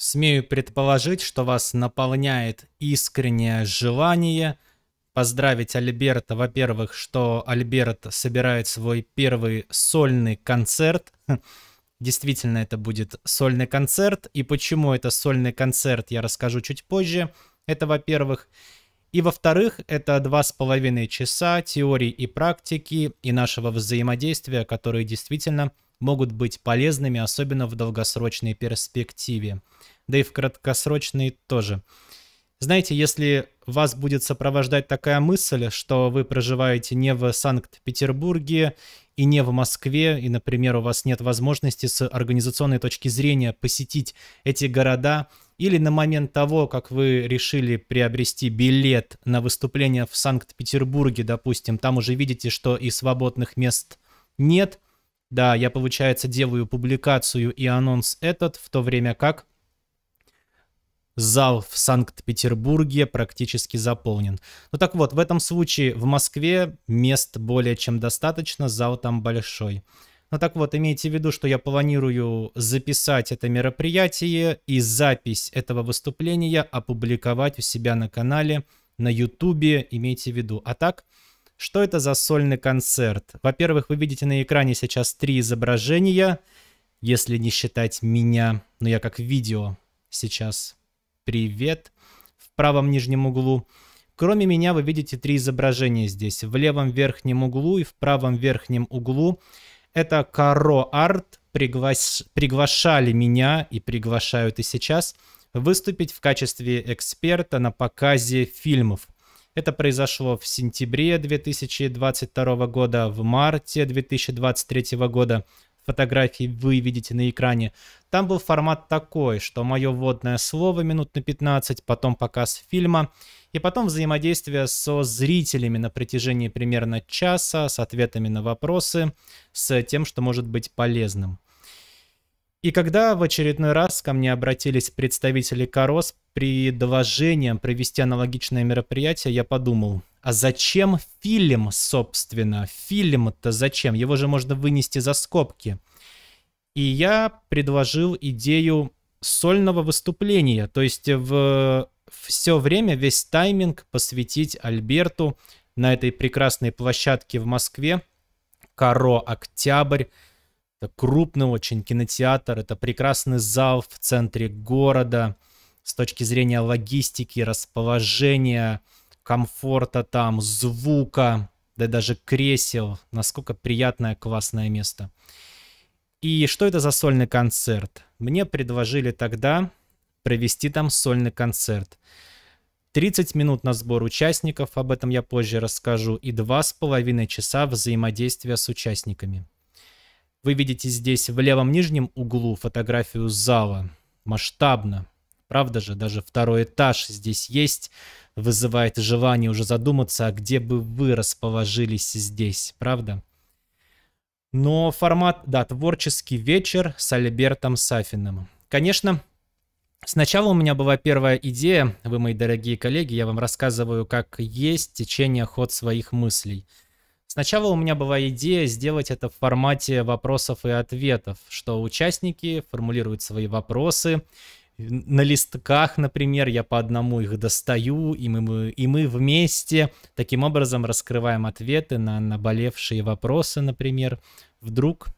Смею предположить, что вас наполняет искреннее желание поздравить Альберта, во-первых, что Альберт собирает свой первый сольный концерт. Действительно, это будет сольный концерт. И почему это сольный концерт, я расскажу чуть позже. Это, во-первых. И, во-вторых, это два с половиной часа теории и практики и нашего взаимодействия, которые действительно могут быть полезными, особенно в долгосрочной перспективе. Да и в краткосрочной тоже. Знаете, если вас будет сопровождать такая мысль, что вы проживаете не в Санкт-Петербурге и не в Москве, и, например, у вас нет возможности с организационной точки зрения посетить эти города, или на момент того, как вы решили приобрести билет на выступление в Санкт-Петербурге, допустим, там уже видите, что и свободных мест нет – да, я, получается, делаю публикацию и анонс этот, в то время как зал в Санкт-Петербурге практически заполнен. Ну так вот, в этом случае в Москве мест более чем достаточно, зал там большой. Ну так вот, имейте в виду, что я планирую записать это мероприятие и запись этого выступления опубликовать у себя на канале на Ютубе. имейте в виду. А так, что это за сольный концерт? Во-первых, вы видите на экране сейчас три изображения, если не считать меня, но я как видео сейчас. Привет. В правом нижнем углу. Кроме меня вы видите три изображения здесь. В левом верхнем углу и в правом верхнем углу. Это Каро Арт приглас... приглашали меня и приглашают и сейчас выступить в качестве эксперта на показе фильмов – это произошло в сентябре 2022 года, в марте 2023 года. Фотографии вы видите на экране. Там был формат такой, что мое вводное слово минут на 15, потом показ фильма и потом взаимодействие со зрителями на протяжении примерно часа с ответами на вопросы, с тем, что может быть полезным. И когда в очередной раз ко мне обратились представители Корос предложением провести аналогичное мероприятие, я подумал, а зачем фильм, собственно? Фильм-то зачем? Его же можно вынести за скобки. И я предложил идею сольного выступления, то есть в все время, весь тайминг посвятить Альберту на этой прекрасной площадке в Москве, Коро Октябрь, это крупный очень кинотеатр, это прекрасный зал в центре города с точки зрения логистики, расположения, комфорта там, звука, да даже кресел. Насколько приятное, классное место. И что это за сольный концерт? Мне предложили тогда провести там сольный концерт. 30 минут на сбор участников, об этом я позже расскажу, и 2,5 часа взаимодействия с участниками. Вы видите здесь в левом нижнем углу фотографию зала. Масштабно. Правда же, даже второй этаж здесь есть. Вызывает желание уже задуматься, а где бы вы расположились здесь, правда? Но формат, да, творческий вечер с Альбертом Сафиным. Конечно, Сначала у меня была первая идея, вы мои дорогие коллеги, я вам рассказываю, как есть течение ход своих мыслей – Сначала у меня была идея сделать это в формате вопросов и ответов, что участники формулируют свои вопросы, на листках, например, я по одному их достаю, и мы, и мы вместе таким образом раскрываем ответы на наболевшие вопросы, например, вдруг.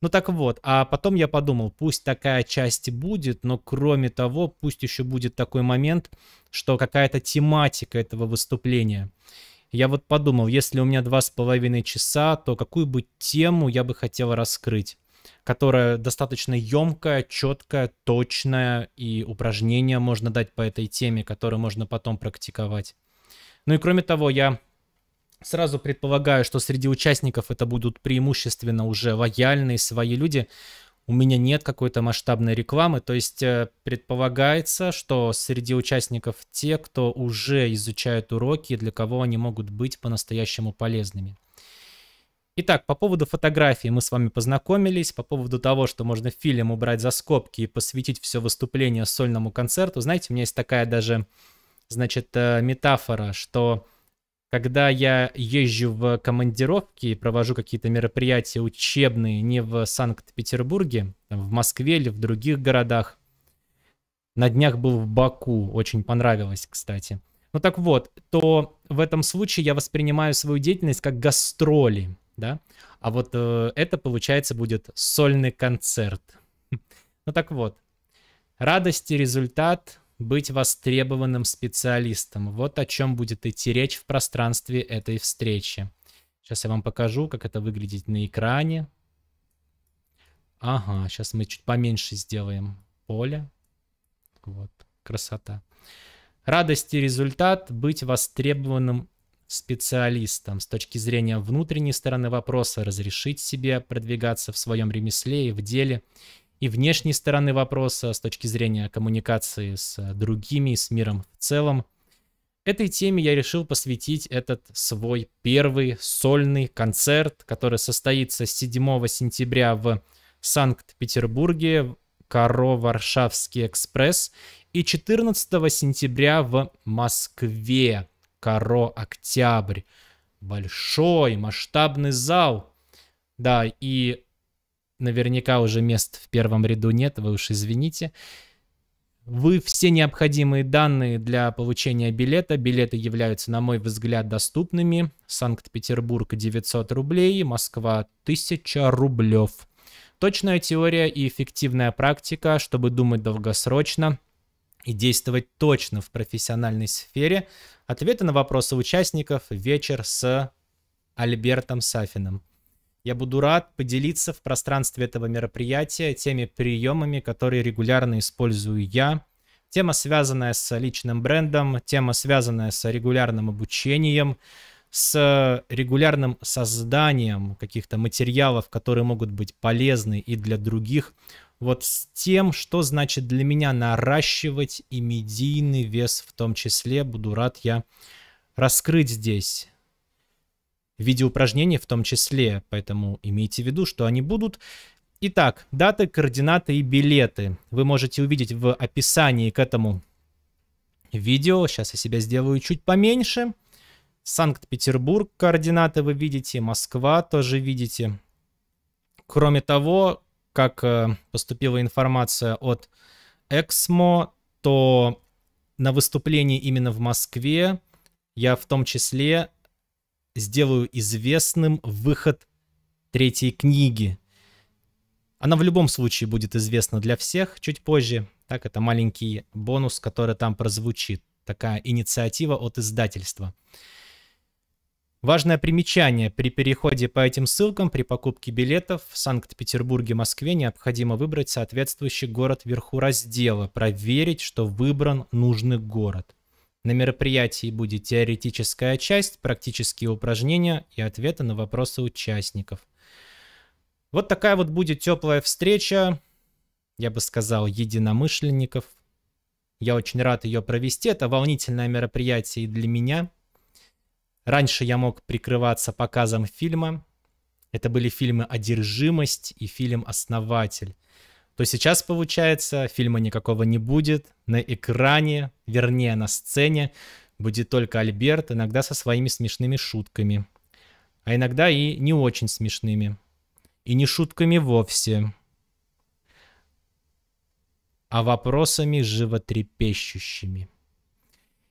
Ну так вот, а потом я подумал, пусть такая часть будет, но кроме того, пусть еще будет такой момент, что какая-то тематика этого выступления. Я вот подумал, если у меня два с половиной часа, то какую бы тему я бы хотел раскрыть, которая достаточно емкая, четкая, точная, и упражнения можно дать по этой теме, которые можно потом практиковать. Ну и кроме того, я сразу предполагаю, что среди участников это будут преимущественно уже лояльные свои люди, у меня нет какой-то масштабной рекламы. То есть э, предполагается, что среди участников те, кто уже изучают уроки, для кого они могут быть по-настоящему полезными. Итак, по поводу фотографии мы с вами познакомились, по поводу того, что можно фильм убрать за скобки и посвятить все выступление сольному концерту. Знаете, у меня есть такая даже, значит, э, метафора, что когда я езжу в командировки и провожу какие-то мероприятия учебные не в Санкт-Петербурге, в Москве или в других городах. На днях был в Баку, очень понравилось, кстати. Ну так вот, то в этом случае я воспринимаю свою деятельность как гастроли, да? А вот э, это, получается, будет сольный концерт. Ну так вот, радость и результат быть востребованным специалистом. Вот о чем будет идти речь в пространстве этой встречи. Сейчас я вам покажу, как это выглядит на экране. Ага, сейчас мы чуть поменьше сделаем поле. Вот, красота. Радость и результат – быть востребованным специалистом. С точки зрения внутренней стороны вопроса – разрешить себе продвигаться в своем ремесле и в деле – и внешней стороны вопроса с точки зрения коммуникации с э, другими, с миром в целом. Этой теме я решил посвятить этот свой первый сольный концерт, который состоится 7 сентября в Санкт-Петербурге, Каро Варшавский экспресс, и 14 сентября в Москве, Каро Октябрь. Большой масштабный зал. Да, и Наверняка уже мест в первом ряду нет, вы уж извините. Вы все необходимые данные для получения билета. Билеты являются, на мой взгляд, доступными. Санкт-Петербург 900 рублей, Москва 1000 рублев. Точная теория и эффективная практика, чтобы думать долгосрочно и действовать точно в профессиональной сфере. Ответы на вопросы участников «Вечер с Альбертом Сафиным». Я буду рад поделиться в пространстве этого мероприятия теми приемами, которые регулярно использую я. Тема, связанная с личным брендом, тема, связанная с регулярным обучением, с регулярным созданием каких-то материалов, которые могут быть полезны и для других. Вот с тем, что значит для меня наращивать и медийный вес в том числе, буду рад я раскрыть здесь в виде упражнений в том числе. Поэтому имейте в виду, что они будут. Итак, даты, координаты и билеты вы можете увидеть в описании к этому видео. Сейчас я себя сделаю чуть поменьше. Санкт-Петербург координаты вы видите, Москва тоже видите. Кроме того, как э, поступила информация от Эксмо, то на выступлении именно в Москве я в том числе сделаю известным выход третьей книги. Она в любом случае будет известна для всех чуть позже. Так, это маленький бонус, который там прозвучит. Такая инициатива от издательства. Важное примечание. При переходе по этим ссылкам при покупке билетов в Санкт-Петербурге, Москве необходимо выбрать соответствующий город вверху раздела, проверить, что выбран нужный город. На мероприятии будет теоретическая часть, практические упражнения и ответы на вопросы участников. Вот такая вот будет теплая встреча, я бы сказал, единомышленников. Я очень рад ее провести. Это волнительное мероприятие и для меня. Раньше я мог прикрываться показом фильма. Это были фильмы «Одержимость» и фильм «Основатель» то сейчас, получается, фильма никакого не будет. На экране, вернее, на сцене будет только Альберт, иногда со своими смешными шутками. А иногда и не очень смешными. И не шутками вовсе. А вопросами животрепещущими.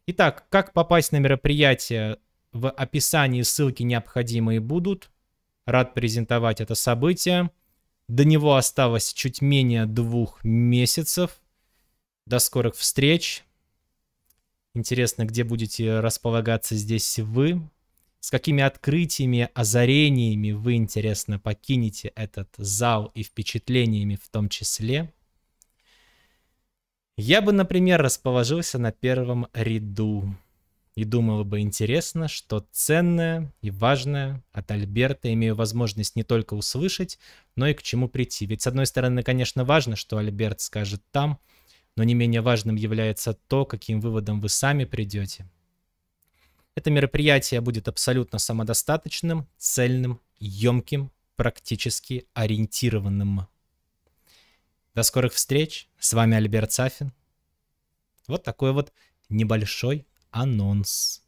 Итак, как попасть на мероприятие? В описании ссылки необходимые будут. Рад презентовать это событие. До него осталось чуть менее двух месяцев. До скорых встреч. Интересно, где будете располагаться здесь вы? С какими открытиями, озарениями вы, интересно, покинете этот зал и впечатлениями в том числе? Я бы, например, расположился на первом ряду и думала бы интересно, что ценное и важное от Альберта имею возможность не только услышать, но и к чему прийти. Ведь с одной стороны, конечно, важно, что Альберт скажет там, но не менее важным является то, каким выводом вы сами придете. Это мероприятие будет абсолютно самодостаточным, цельным, емким, практически ориентированным. До скорых встреч. С вами Альберт Сафин. Вот такой вот небольшой unknowns